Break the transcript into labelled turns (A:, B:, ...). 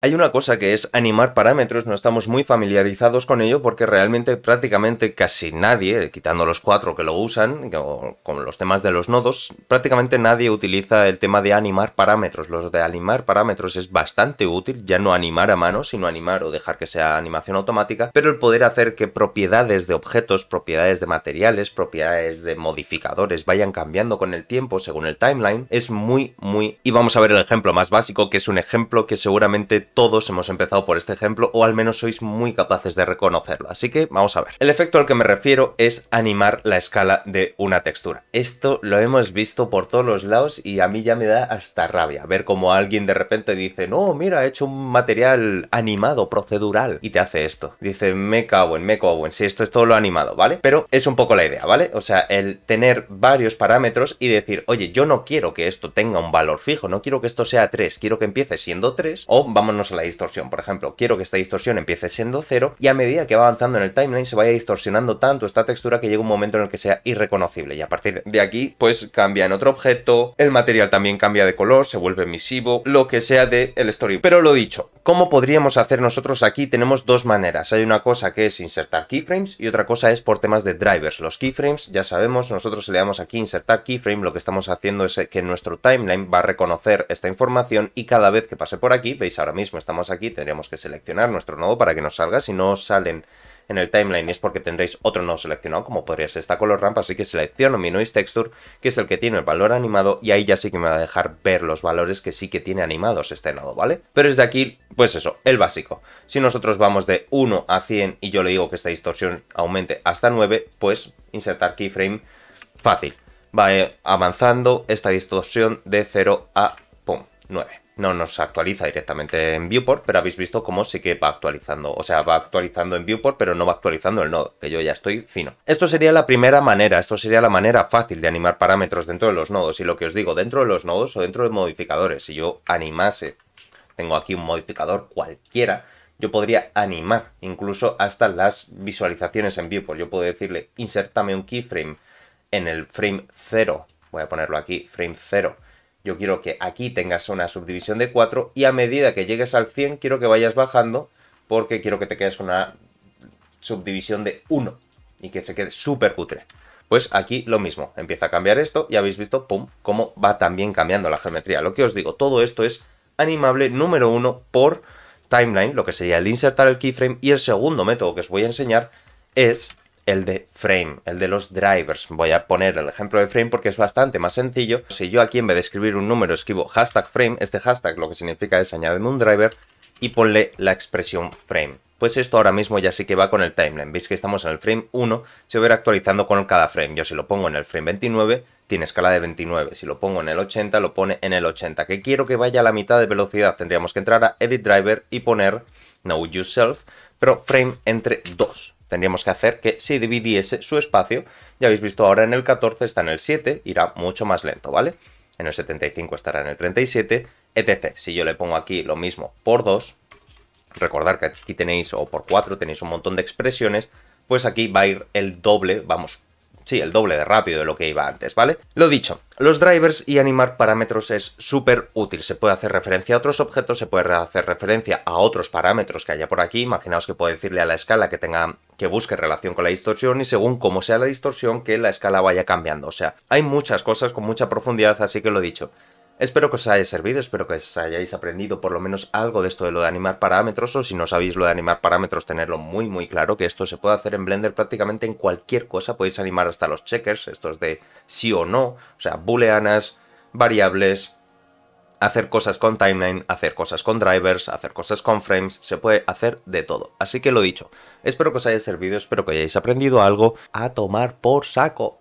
A: Hay una cosa que es animar parámetros, no estamos muy familiarizados con ello porque realmente prácticamente casi nadie, quitando los cuatro que lo usan, con los temas de los nodos, prácticamente nadie utiliza el tema de animar parámetros. Lo de animar parámetros es bastante útil, ya no animar a mano, sino animar o dejar que sea animación automática, pero el poder hacer que propiedades de objetos, propiedades de materiales, propiedades de modificadores vayan cambiando con el tiempo según el timeline es muy, muy... Y vamos a ver el ejemplo más básico, que es un ejemplo que seguramente todos hemos empezado por este ejemplo o al menos sois muy capaces de reconocerlo. Así que vamos a ver. El efecto al que me refiero es animar la escala de una textura. Esto lo hemos visto por todos los lados y a mí ya me da hasta rabia ver como alguien de repente dice no, mira, he hecho un material animado, procedural y te hace esto. Dice, me cago en, me cago en, si esto es todo lo animado, ¿vale? Pero es un poco la idea, ¿vale? O sea, el tener varios parámetros y decir, oye, yo no quiero que esto tenga un valor fijo, no quiero que esto sea 3, quiero que empiece siendo 3 o vámonos a la distorsión. Por ejemplo, quiero que esta distorsión empiece siendo cero y a medida que va avanzando en el timeline se vaya distorsionando tanto esta textura que llega un momento en el que sea irreconocible y a partir de aquí pues cambia en otro objeto, el material también cambia de color, se vuelve emisivo, lo que sea de el story Pero lo dicho, ¿cómo podríamos hacer nosotros aquí? Tenemos dos maneras. Hay una cosa que es insertar keyframes y otra cosa es por temas de drivers. Los keyframes, ya sabemos, nosotros le damos aquí insertar keyframe, lo que estamos haciendo es que nuestro timeline va a reconocer esta información y cada vez que pase por aquí, veis ahora mismo estamos aquí, tendríamos que seleccionar nuestro nodo para que nos salga. Si no salen en el timeline es porque tendréis otro nodo seleccionado, como podría ser esta color rampa, así que selecciono mi noise texture, que es el que tiene el valor animado, y ahí ya sí que me va a dejar ver los valores que sí que tiene animados este nodo, ¿vale? Pero desde aquí, pues eso, el básico. Si nosotros vamos de 1 a 100 y yo le digo que esta distorsión aumente hasta 9, pues insertar keyframe fácil. Va eh, avanzando esta distorsión de 0 a pum, 9 no nos actualiza directamente en Viewport, pero habéis visto cómo sí que va actualizando. O sea, va actualizando en Viewport, pero no va actualizando el nodo, que yo ya estoy fino. Esto sería la primera manera, esto sería la manera fácil de animar parámetros dentro de los nodos. Y lo que os digo, dentro de los nodos o dentro de modificadores, si yo animase, tengo aquí un modificador cualquiera, yo podría animar incluso hasta las visualizaciones en Viewport. Yo puedo decirle, insertame un keyframe en el frame 0, voy a ponerlo aquí, frame 0, yo quiero que aquí tengas una subdivisión de 4 y a medida que llegues al 100 quiero que vayas bajando porque quiero que te quedes una subdivisión de 1 y que se quede súper cutre. Pues aquí lo mismo, empieza a cambiar esto y habéis visto, pum, cómo va también cambiando la geometría. Lo que os digo, todo esto es animable número 1 por timeline, lo que sería el insertar el keyframe. Y el segundo método que os voy a enseñar es el de frame, el de los drivers. Voy a poner el ejemplo de frame porque es bastante más sencillo. Si yo aquí en vez de escribir un número escribo hashtag frame, este hashtag lo que significa es añadirme un driver y ponle la expresión frame. Pues esto ahora mismo ya sí que va con el timeline. Veis que estamos en el frame 1, se va a ir actualizando con cada frame. Yo si lo pongo en el frame 29, tiene escala de 29. Si lo pongo en el 80, lo pone en el 80. Que quiero que vaya a la mitad de velocidad. Tendríamos que entrar a Edit Driver y poner No Use Self, pero frame entre 2 tendríamos que hacer que se dividiese su espacio. Ya habéis visto ahora en el 14 está en el 7, irá mucho más lento, ¿vale? En el 75 estará en el 37, etc. Si yo le pongo aquí lo mismo por 2, recordar que aquí tenéis, o por 4 tenéis un montón de expresiones, pues aquí va a ir el doble, vamos, Sí, el doble de rápido de lo que iba antes, ¿vale? Lo dicho, los drivers y animar parámetros es súper útil. Se puede hacer referencia a otros objetos, se puede hacer referencia a otros parámetros que haya por aquí. Imaginaos que puedo decirle a la escala que tenga que busque relación con la distorsión y según cómo sea la distorsión que la escala vaya cambiando. O sea, hay muchas cosas con mucha profundidad, así que lo dicho. Espero que os haya servido, espero que os hayáis aprendido por lo menos algo de esto de lo de animar parámetros o si no sabéis lo de animar parámetros tenerlo muy muy claro que esto se puede hacer en Blender prácticamente en cualquier cosa, podéis animar hasta los checkers, estos de sí o no, o sea, booleanas, variables, hacer cosas con timeline, hacer cosas con drivers, hacer cosas con frames, se puede hacer de todo. Así que lo dicho, espero que os haya servido, espero que hayáis aprendido algo a tomar por saco.